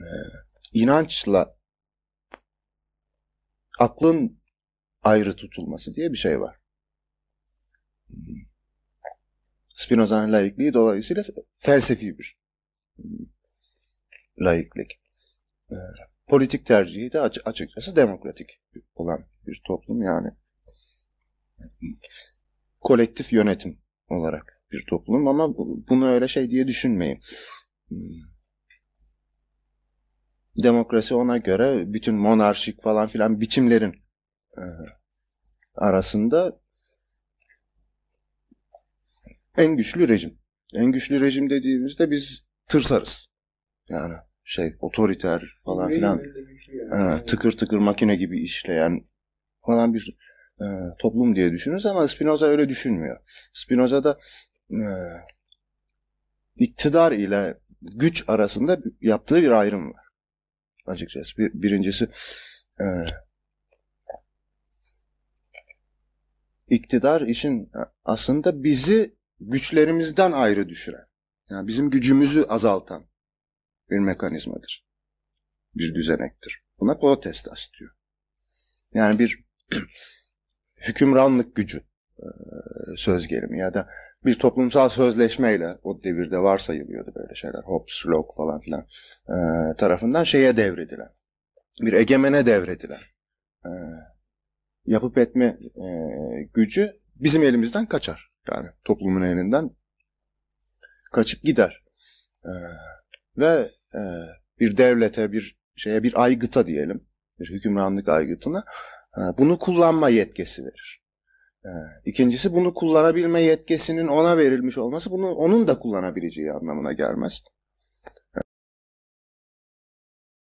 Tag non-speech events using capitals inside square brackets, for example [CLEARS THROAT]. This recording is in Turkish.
e, inançla aklın ayrı tutulması diye bir şey var. Spinoza'nın laikliği dolayısıyla felsefi bir hmm, laiklik. Ee, politik tercihi de açıkçası demokratik olan bir toplum yani. Kolektif yönetim olarak bir toplum ama bunu öyle şey diye düşünmeyin. Hmm. Demokrasi ona göre bütün monarşik falan filan biçimlerin e, arasında en güçlü rejim. En güçlü rejim dediğimizde biz tırsarız. Yani şey otoriter falan filan yani. e, tıkır tıkır makine gibi işleyen falan bir e, toplum diye düşünürüz ama Spinoza öyle düşünmüyor. Spinoza'da e, iktidar ile güç arasında yaptığı bir ayrım var açıkçası. Bir, birincisi e, iktidar işin aslında bizi güçlerimizden ayrı düşüren, yani bizim gücümüzü azaltan bir mekanizmadır. Bir düzenektir. Buna protestas diyor. Yani bir [CLEARS THROAT] hükümranlık gücü. E, söz gelimi ya da bir toplumsal sözleşmeyle o devirde varsayılıyordu böyle şeyler Hobbes, Locke falan filan e, tarafından şeye devredilen bir egemene devredilen e, yapıp etme e, gücü bizim elimizden kaçar yani toplumun elinden kaçıp gider e, ve e, bir devlete bir şeye bir aygıta diyelim bir hükümranlık aygıtına e, bunu kullanma yetkisi verir İkincisi bunu kullanabilme yetkisinin ona verilmiş olması bunu onun da kullanabileceği anlamına gelmez.